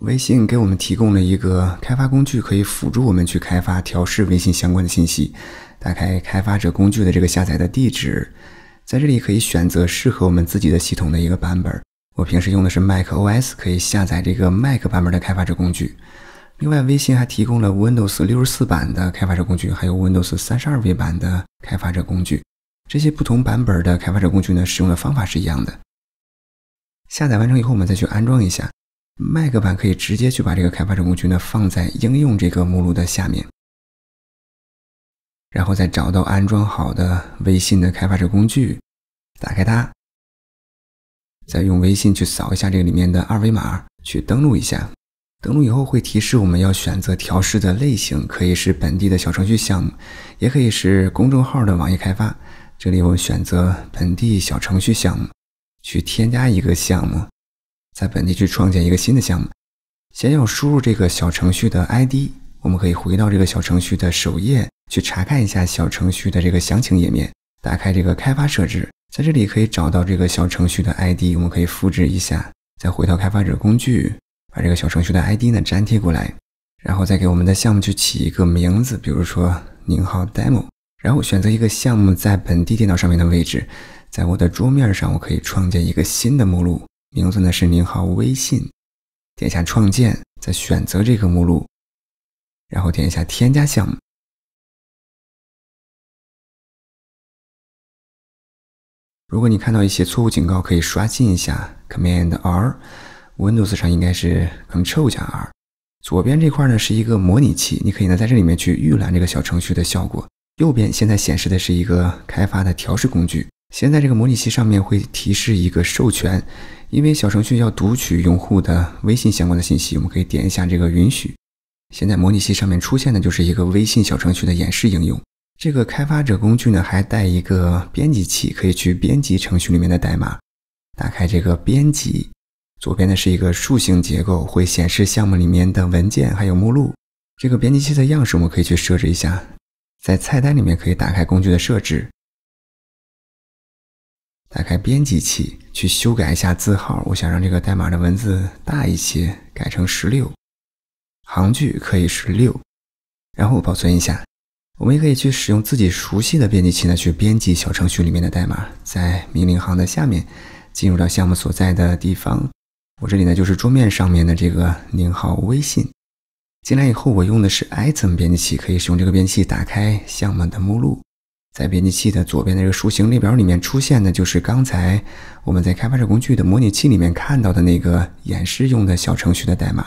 微信给我们提供了一个开发工具，可以辅助我们去开发、调试微信相关的信息。打开开发者工具的这个下载的地址，在这里可以选择适合我们自己的系统的一个版本。我平时用的是 Mac OS，可以下载这个 Mac 版本的开发者工具。另外，微信还提供了 Windows 64版的开发者工具，还有 Windows 32位版的开发者工具。这些不同版本的开发者工具呢，使用的方法是一样的。下载完成以后，我们再去安装一下。Mac 版可以直接去把这个开发者工具呢放在应用这个目录的下面，然后再找到安装好的微信的开发者工具，打开它，再用微信去扫一下这里面的二维码去登录一下。登录以后会提示我们要选择调试的类型，可以是本地的小程序项目，也可以是公众号的网页开发。这里我们选择本地小程序项目，去添加一个项目。在本地去创建一个新的项目，先要输入这个小程序的 ID。我们可以回到这个小程序的首页去查看一下小程序的这个详情页面，打开这个开发设置，在这里可以找到这个小程序的 ID，我们可以复制一下，再回到开发者工具，把这个小程序的 ID 呢粘贴过来，然后再给我们的项目去起一个名字，比如说宁浩 demo，然后选择一个项目在本地电脑上面的位置，在我的桌面上，我可以创建一个新的目录。名字呢是您好微信，点下创建，再选择这个目录，然后点一下添加项目。如果你看到一些错误警告，可以刷新一下，Command R，Windows 上应该是 Ctrl 加 R。左边这块呢是一个模拟器，你可以呢在这里面去预览这个小程序的效果。右边现在显示的是一个开发的调试工具。现在这个模拟器上面会提示一个授权，因为小程序要读取用户的微信相关的信息，我们可以点一下这个允许。现在模拟器上面出现的就是一个微信小程序的演示应用。这个开发者工具呢，还带一个编辑器，可以去编辑程序里面的代码。打开这个编辑，左边的是一个树形结构，会显示项目里面的文件还有目录。这个编辑器的样式我们可以去设置一下，在菜单里面可以打开工具的设置。打开编辑器，去修改一下字号。我想让这个代码的文字大一些，改成十六，行距可以是六，然后保存一下。我们也可以去使用自己熟悉的编辑器呢，去编辑小程序里面的代码。在命令行的下面，进入到项目所在的地方。我这里呢就是桌面上面的这个零号微信。进来以后，我用的是 i t e m 编辑器，可以使用这个编辑器打开项目的目录。在编辑器的左边的这个书型列表里面出现的，就是刚才我们在开发者工具的模拟器里面看到的那个演示用的小程序的代码。